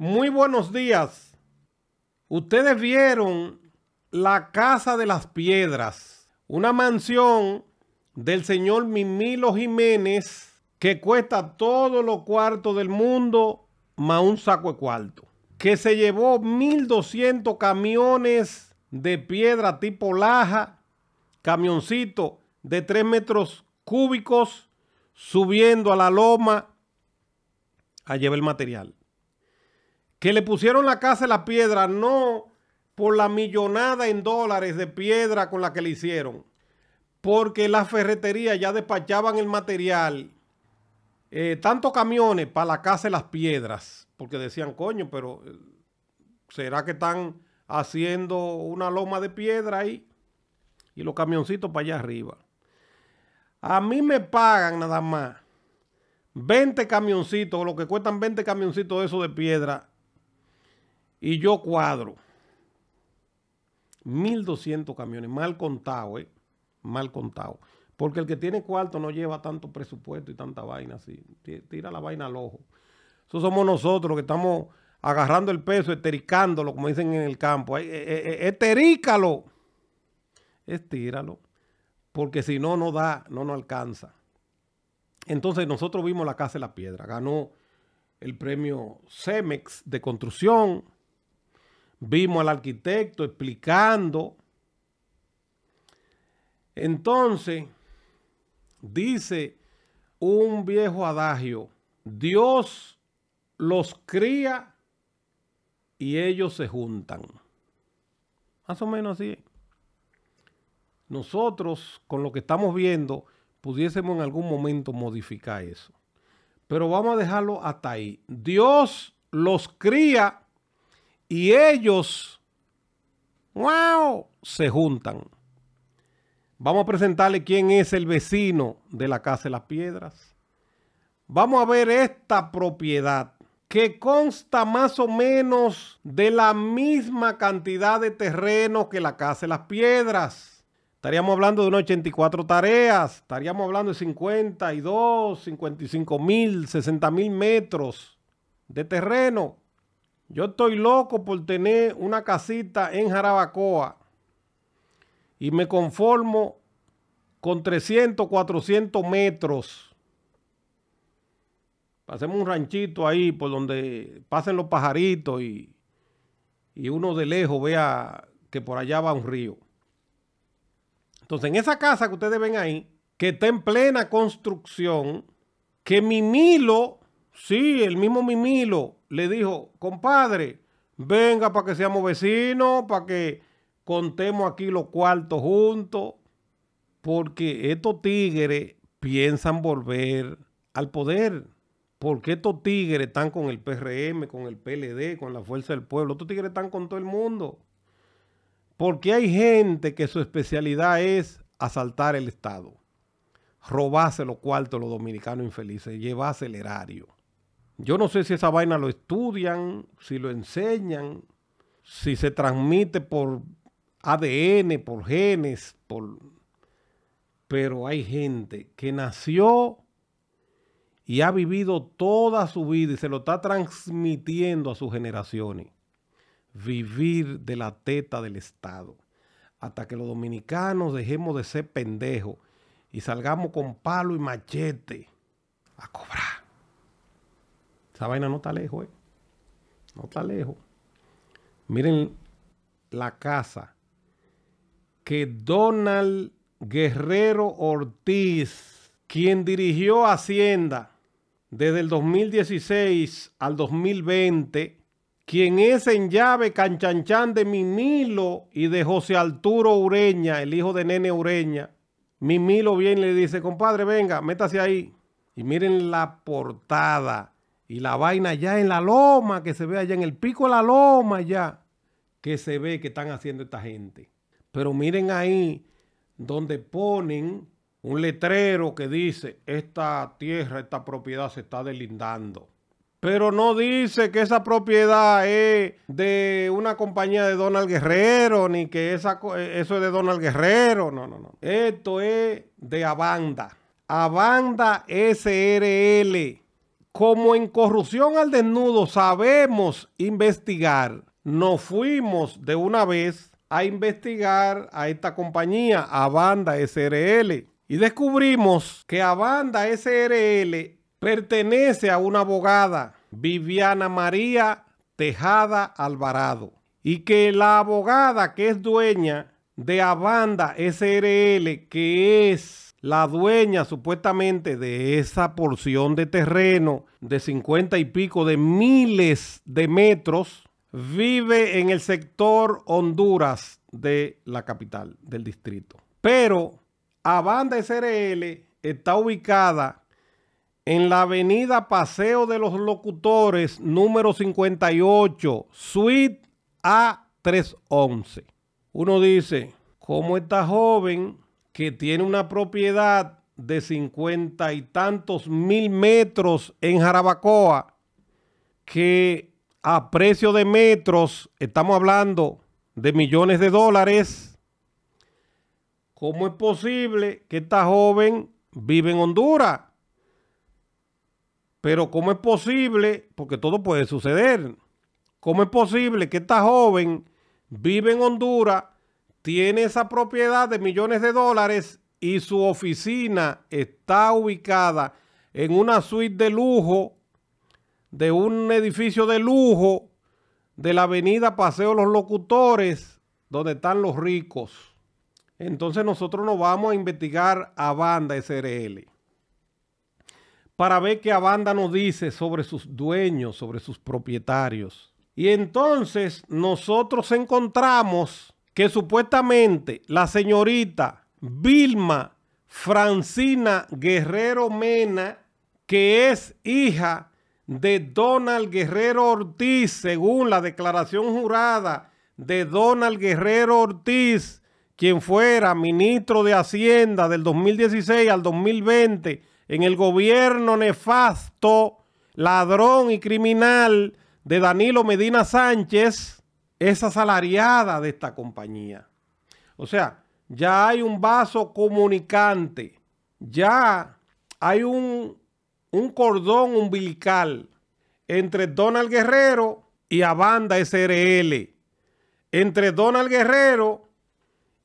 Muy buenos días. Ustedes vieron la Casa de las Piedras, una mansión del señor Mimilo Jiménez que cuesta todos los cuartos del mundo más un saco de cuarto, que se llevó 1.200 camiones de piedra tipo laja, camioncito de 3 metros cúbicos, subiendo a la loma a llevar el material que le pusieron la casa y la piedra, no por la millonada en dólares de piedra con la que le hicieron, porque la ferreterías ya despachaban el material, eh, Tantos camiones para la casa y las piedras, porque decían, coño, pero eh, ¿será que están haciendo una loma de piedra ahí? Y los camioncitos para allá arriba. A mí me pagan nada más 20 camioncitos, lo que cuestan 20 camioncitos de eso de piedra y yo cuadro 1.200 camiones, mal contado, ¿eh? Mal contado. Porque el que tiene cuarto no lleva tanto presupuesto y tanta vaina así. Tira la vaina al ojo. Eso somos nosotros que estamos agarrando el peso, estericándolo, como dicen en el campo. Eh, eh, eh, esterícalo Estíralo. Porque si no, no da, no nos alcanza. Entonces nosotros vimos la Casa de la Piedra. Ganó el premio CEMEX de construcción Vimos al arquitecto explicando. Entonces, dice un viejo adagio, Dios los cría y ellos se juntan. Más o menos así. Nosotros, con lo que estamos viendo, pudiésemos en algún momento modificar eso. Pero vamos a dejarlo hasta ahí. Dios los cría y ellos wow, se juntan. Vamos a presentarle quién es el vecino de la Casa de las Piedras. Vamos a ver esta propiedad que consta más o menos de la misma cantidad de terreno que la Casa de las Piedras. Estaríamos hablando de unas 84 tareas, estaríamos hablando de 52, 55 mil, 60 mil metros de terreno. Yo estoy loco por tener una casita en Jarabacoa y me conformo con 300, 400 metros. Hacemos un ranchito ahí por donde pasen los pajaritos y, uno de lejos vea que por allá va un río. Entonces, en esa casa que ustedes ven ahí, que está en plena construcción, que mi milo, Sí, el mismo Mimilo le dijo, compadre, venga para que seamos vecinos, para que contemos aquí los cuartos juntos, porque estos tigres piensan volver al poder. Porque estos tigres están con el PRM, con el PLD, con la Fuerza del Pueblo. Estos tigres están con todo el mundo. Porque hay gente que su especialidad es asaltar el Estado, robarse los cuartos los dominicanos infelices, llevarse el erario. Yo no sé si esa vaina lo estudian, si lo enseñan, si se transmite por ADN, por genes, por... Pero hay gente que nació y ha vivido toda su vida y se lo está transmitiendo a sus generaciones. Vivir de la teta del Estado. Hasta que los dominicanos dejemos de ser pendejos y salgamos con palo y machete a cobrar. Esa vaina no está lejos, eh. No está lejos. Miren la casa que Donald Guerrero Ortiz, quien dirigió Hacienda desde el 2016 al 2020, quien es en llave canchanchan de Mimilo y de José Arturo Ureña, el hijo de Nene Ureña. Mimilo viene y le dice, compadre, venga, métase ahí. Y miren la portada y la vaina ya en la loma, que se ve allá en el pico de la loma ya, que se ve que están haciendo esta gente. Pero miren ahí donde ponen un letrero que dice, esta tierra, esta propiedad se está delindando. Pero no dice que esa propiedad es de una compañía de Donald Guerrero, ni que esa, eh, eso es de Donald Guerrero. No, no, no. Esto es de Abanda. Abanda SRL como en corrupción al desnudo sabemos investigar, nos fuimos de una vez a investigar a esta compañía, Abanda SRL. Y descubrimos que Abanda SRL pertenece a una abogada, Viviana María Tejada Alvarado. Y que la abogada que es dueña de Abanda SRL, que es la dueña supuestamente de esa porción de terreno de 50 y pico de miles de metros vive en el sector Honduras de la capital del distrito. Pero Abanda SRL está ubicada en la avenida Paseo de los Locutores, número 58, suite A311. Uno dice, ¿cómo está joven que tiene una propiedad de cincuenta y tantos mil metros en Jarabacoa, que a precio de metros, estamos hablando de millones de dólares, ¿cómo es posible que esta joven vive en Honduras? Pero ¿cómo es posible? Porque todo puede suceder. ¿Cómo es posible que esta joven vive en Honduras tiene esa propiedad de millones de dólares y su oficina está ubicada en una suite de lujo de un edificio de lujo de la avenida Paseo Los Locutores, donde están los ricos. Entonces nosotros nos vamos a investigar a Banda SRL para ver qué banda nos dice sobre sus dueños, sobre sus propietarios. Y entonces nosotros encontramos que supuestamente la señorita Vilma Francina Guerrero Mena, que es hija de Donald Guerrero Ortiz, según la declaración jurada de Donald Guerrero Ortiz, quien fuera ministro de Hacienda del 2016 al 2020 en el gobierno nefasto, ladrón y criminal de Danilo Medina Sánchez, esa salariada de esta compañía. O sea, ya hay un vaso comunicante, ya hay un, cordón umbilical entre Donald Guerrero y Abanda SRL, entre Donald Guerrero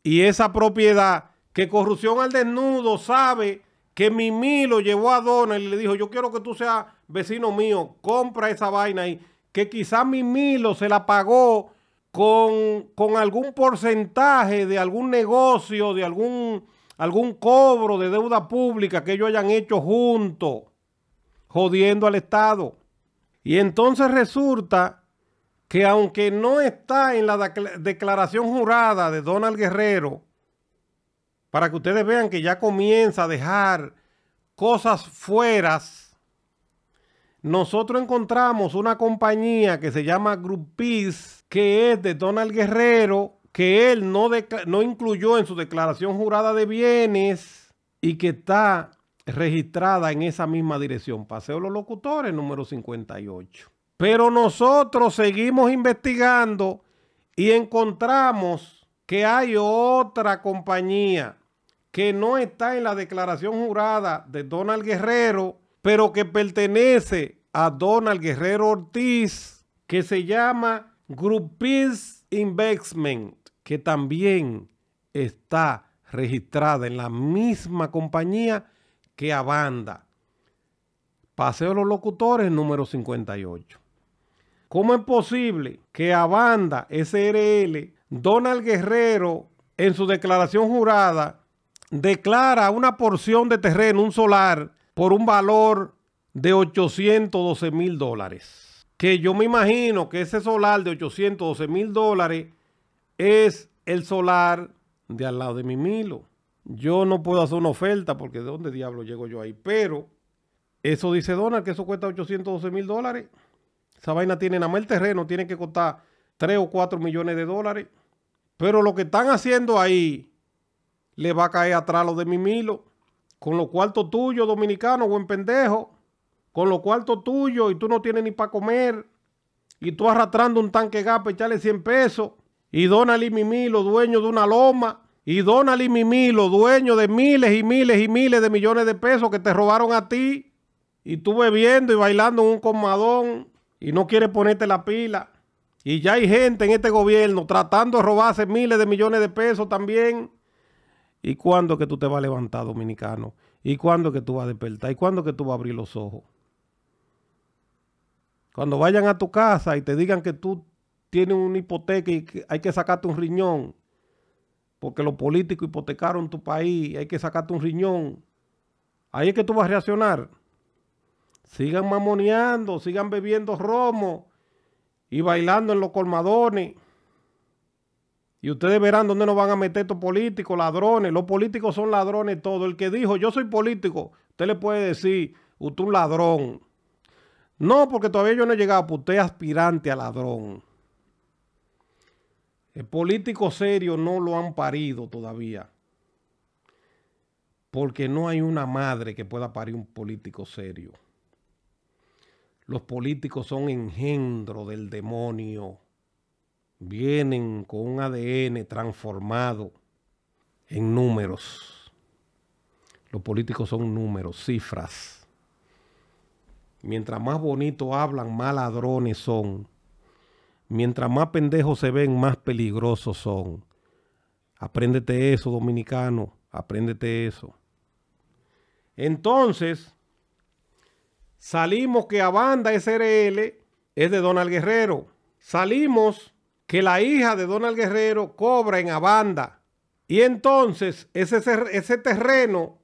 y esa propiedad que Corrupción al Desnudo sabe que Mimilo lo llevó a Donald y le dijo, yo quiero que tú seas vecino mío, compra esa vaina ahí, que quizás Mimilo se la pagó con, algún porcentaje de algún negocio, de algún, algún cobro de deuda pública que ellos hayan hecho juntos, jodiendo al Estado. Y entonces resulta que aunque no está en la declaración jurada de Donald Guerrero, para que ustedes vean que ya comienza a dejar cosas fueras nosotros encontramos una compañía que se llama Group Peace, que es de Donald Guerrero, que él no, no incluyó en su declaración jurada de bienes y que está registrada en esa misma dirección, Paseo de los Locutores, número 58. Pero nosotros seguimos investigando y encontramos que hay otra compañía que no está en la declaración jurada de Donald Guerrero, pero que pertenece a Donald Guerrero Ortiz, que se llama Groupies Investment, que también está registrada en la misma compañía que Abanda. Paseo de los Locutores número 58. ¿Cómo es posible que Abanda SRL, Donald Guerrero, en su declaración jurada, declara una porción de terreno, un solar, por un valor de 812 mil dólares. Que yo me imagino que ese solar de 812 mil dólares es el solar de al lado de mi Milo. Yo no puedo hacer una oferta porque de dónde diablo llego yo ahí. Pero eso dice Donald, que eso cuesta 812 mil dólares. Esa vaina tiene nada más el terreno, tiene que costar 3 o 4 millones de dólares. Pero lo que están haciendo ahí le va a caer atrás lo de mi Milo con los cuartos tuyos, dominicano, buen pendejo, con los cuartos tuyos y tú no tienes ni para comer, y tú arrastrando un tanque gap, echarle 100 pesos, y Donald y Mimi, los dueños de una loma, y Donald y Mimi, los dueños de miles y miles y miles de millones de pesos que te robaron a ti, y tú bebiendo y bailando en un comadón, y no quieres ponerte la pila. Y ya hay gente en este gobierno tratando de robarse miles de millones de pesos también. ¿Y cuándo que tú te vas a levantar, dominicano? ¿Y cuándo que tú vas a despertar? ¿Y cuándo que tú vas a abrir los ojos? Cuando vayan a tu casa y te digan que tú tienes una hipoteca y que hay que sacarte un riñón, porque los políticos hipotecaron tu país y hay que sacarte un riñón, ahí es que tú vas a reaccionar. Sigan mamoneando, sigan bebiendo romo y bailando en los colmadones. Y ustedes verán dónde nos van a meter estos políticos, ladrones. Los políticos son ladrones todo. El que dijo, yo soy político, usted le puede decir, usted un ladrón. No, porque todavía yo no he llegado, pues usted es aspirante a ladrón. El político serio no lo han parido todavía. Porque no hay una madre que pueda parir un político serio. Los políticos son engendro del demonio vienen con un ADN transformado en números. Los políticos son números, cifras. Mientras más bonito hablan, más ladrones son. Mientras más pendejos se ven, más peligrosos son. Apréndete eso, dominicano. Apréndete eso. Entonces, salimos que a banda SRL es de Donald Guerrero. Salimos que la hija de Donald Guerrero cobra en Abanda. Y entonces ese, ese terreno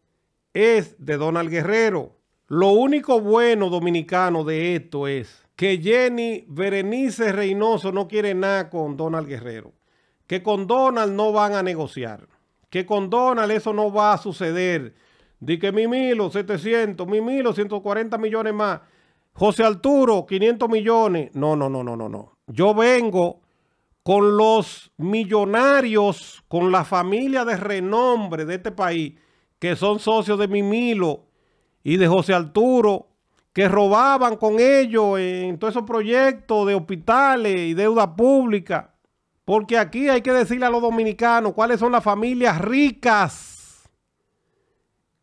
es de Donald Guerrero. Lo único bueno dominicano de esto es que Jenny Berenice Reynoso no quiere nada con Donald Guerrero. Que con Donald no van a negociar. Que con Donald eso no va a suceder. Di que milo 700, milo 140 millones más. José Arturo 500 millones. No, no, no, no, no, no. Yo vengo con los millonarios, con la familia de renombre de este país, que son socios de Mimilo y de José Arturo, que robaban con ellos en todos esos proyectos de hospitales y deuda pública. Porque aquí hay que decirle a los dominicanos cuáles son las familias ricas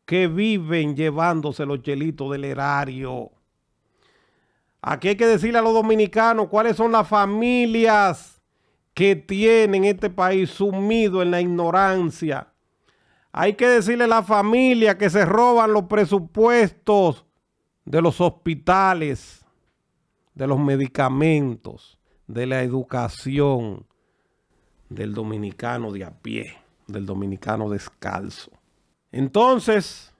que viven llevándose los chelitos del erario. Aquí hay que decirle a los dominicanos cuáles son las familias que tienen este país sumido en la ignorancia. Hay que decirle a la familia que se roban los presupuestos de los hospitales, de los medicamentos, de la educación del dominicano de a pie, del dominicano descalzo. Entonces,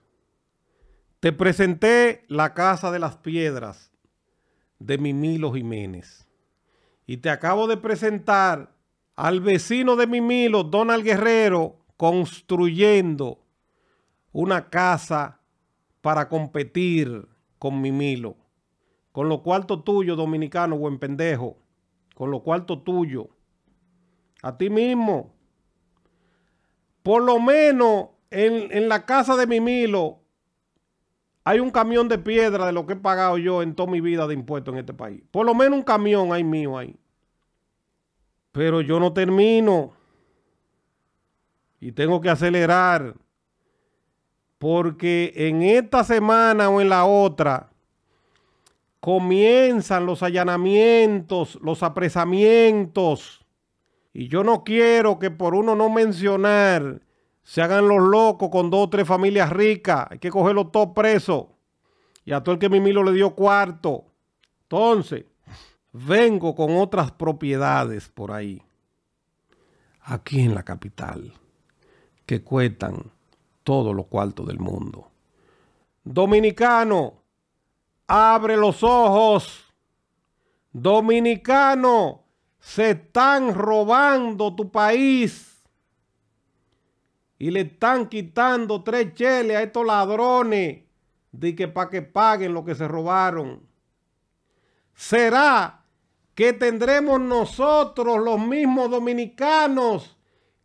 te presenté la Casa de las Piedras de Mimilo Jiménez. Y te acabo de presentar al vecino de Mimilo, Donald Guerrero, construyendo una casa para competir con Mimilo. Con lo cuarto tuyo, dominicano, buen pendejo. Con lo cuarto tuyo. A ti mismo. Por lo menos en, en la casa de Mimilo hay un camión de piedra de lo que he pagado yo en toda mi vida de impuestos en este país. Por lo menos un camión hay mío ahí. Pero yo no termino. Y tengo que acelerar. Porque en esta semana o en la otra comienzan los allanamientos, los apresamientos. Y yo no quiero que por uno no mencionar se hagan los locos con dos o tres familias ricas. Hay que cogerlos todos presos. Y a todo el que milo le dio cuarto. Entonces, vengo con otras propiedades por ahí. Aquí en la capital. Que cuentan todos los cuartos del mundo. Dominicano, abre los ojos. Dominicano, se están robando tu país y le están quitando tres cheles a estos ladrones de que para que paguen lo que se robaron. ¿Será que tendremos nosotros los mismos dominicanos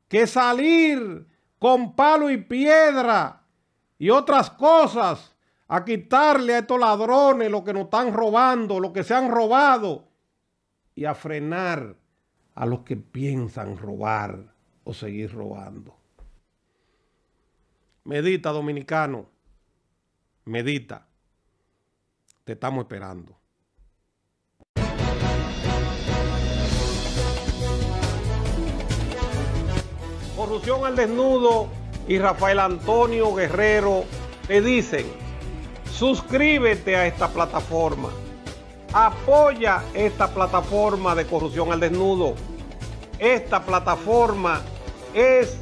que salir con palo y piedra y otras cosas a quitarle a estos ladrones lo que nos están robando, lo que se han robado y a frenar a los que piensan robar o seguir robando? Medita, dominicano. Medita. Te estamos esperando. Corrupción al desnudo y Rafael Antonio Guerrero te dicen, suscríbete a esta plataforma. Apoya esta plataforma de corrupción al desnudo. Esta plataforma es